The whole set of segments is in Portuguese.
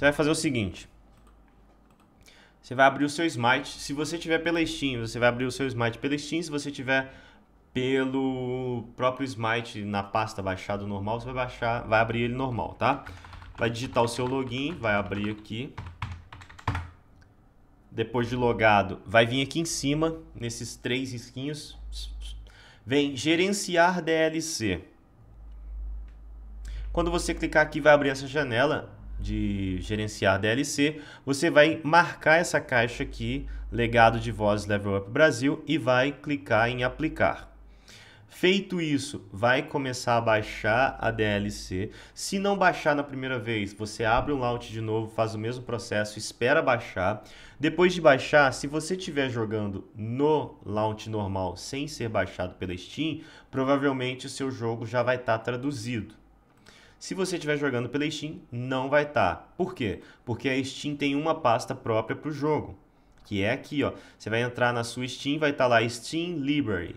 Você vai fazer o seguinte. Você vai abrir o seu Smite. Se você tiver pela Steam, você vai abrir o seu Smite pela Steam. Se você tiver pelo próprio Smite na pasta baixado normal, você vai baixar, vai abrir ele normal, tá? Vai digitar o seu login, vai abrir aqui. Depois de logado, vai vir aqui em cima, nesses três risquinhos. Vem gerenciar DLC. Quando você clicar aqui, vai abrir essa janela de gerenciar DLC, você vai marcar essa caixa aqui, legado de voz Level Up Brasil, e vai clicar em aplicar. Feito isso, vai começar a baixar a DLC. Se não baixar na primeira vez, você abre o launch de novo, faz o mesmo processo, espera baixar. Depois de baixar, se você estiver jogando no launch normal sem ser baixado pela Steam, provavelmente o seu jogo já vai estar tá traduzido. Se você estiver jogando pela Steam, não vai estar. Tá. Por quê? Porque a Steam tem uma pasta própria para o jogo, que é aqui, ó. Você vai entrar na sua Steam, vai estar tá lá Steam Library,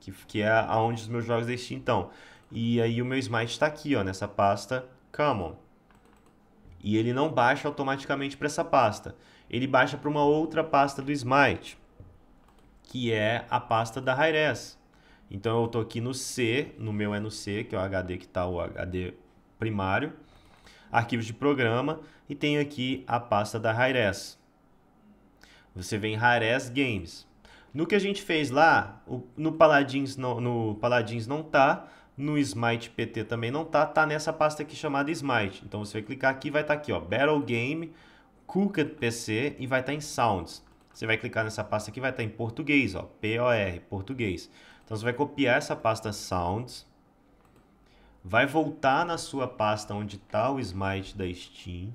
que, que é aonde os meus jogos da Steam estão. E aí o meu Smite está aqui, ó, nessa pasta Common. E ele não baixa automaticamente para essa pasta. Ele baixa para uma outra pasta do Smite, que é a pasta da Hi-Res. Então eu estou aqui no C, no meu é no C, que é o HD que está o HD primário, arquivos de programa e tenho aqui a pasta da Hi-Res. Você vem Hi-Res Games. No que a gente fez lá, no Paladins não, no Paladins não tá, no Smite PT também não tá, tá nessa pasta aqui chamada Smite. Então você vai clicar aqui, vai estar tá aqui, ó, Battle Game, Cooked PC e vai estar tá em Sounds. Você vai clicar nessa pasta aqui, vai estar tá em português, ó, P O R, português. Então você vai copiar essa pasta Sounds vai voltar na sua pasta onde está o Smite da Steam,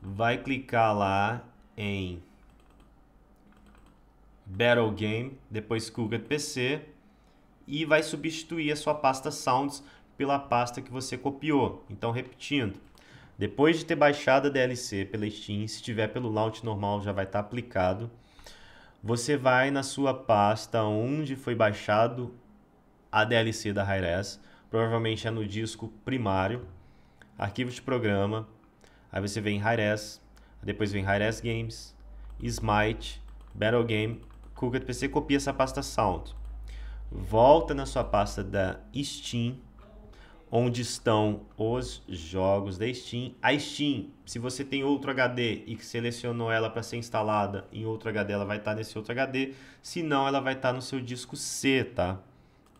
vai clicar lá em Battle Game, depois Cougat PC e vai substituir a sua pasta Sounds pela pasta que você copiou. Então, repetindo, depois de ter baixado a DLC pela Steam, se tiver pelo launch normal já vai estar tá aplicado. Você vai na sua pasta onde foi baixado a DLC da Hi-Res, provavelmente é no disco primário, arquivo de programa, aí você vem Hi-Res, depois vem Hi-Res Games, Smite, Battle Game, Cooked PC, copia essa pasta Sound. Volta na sua pasta da Steam, onde estão os jogos da Steam. A Steam, se você tem outro HD e que selecionou ela para ser instalada em outro HD, ela vai estar tá nesse outro HD. Se não, ela vai estar tá no seu disco C, tá?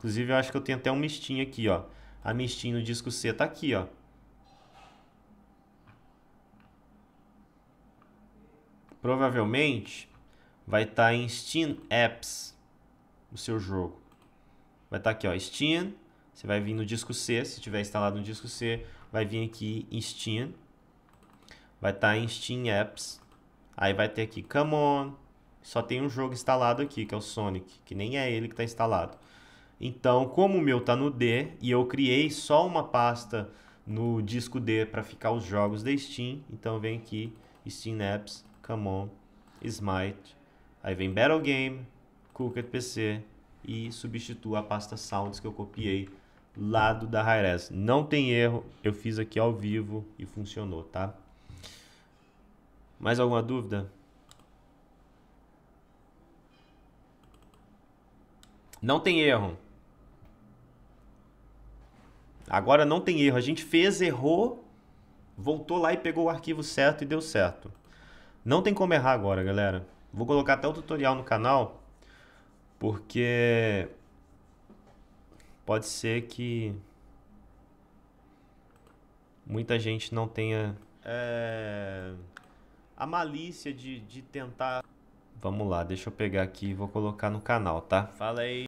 Inclusive, eu acho que eu tenho até um mistinho aqui, ó. A mistinho no disco C tá aqui, ó. Provavelmente vai estar tá em Steam Apps o seu jogo. Vai estar tá aqui, ó, Steam. Você vai vir no disco C, se tiver instalado no disco C, vai vir aqui em Steam. Vai estar tá em Steam Apps. Aí vai ter aqui, come on. Só tem um jogo instalado aqui, que é o Sonic, que nem é ele que está instalado. Então, como o meu está no D e eu criei só uma pasta no disco D para ficar os jogos da Steam, então vem aqui Steam Apps, Come On, Smite, aí vem Battle Game, Cooked PC e substituo a pasta Sounds que eu copiei lá do da Hi-Res. Não tem erro, eu fiz aqui ao vivo e funcionou, tá? Mais alguma dúvida? Não tem erro. Agora não tem erro. A gente fez, errou, voltou lá e pegou o arquivo certo e deu certo. Não tem como errar agora, galera. Vou colocar até o tutorial no canal, porque pode ser que muita gente não tenha é, a malícia de, de tentar. Vamos lá, deixa eu pegar aqui e vou colocar no canal, tá? Fala aí.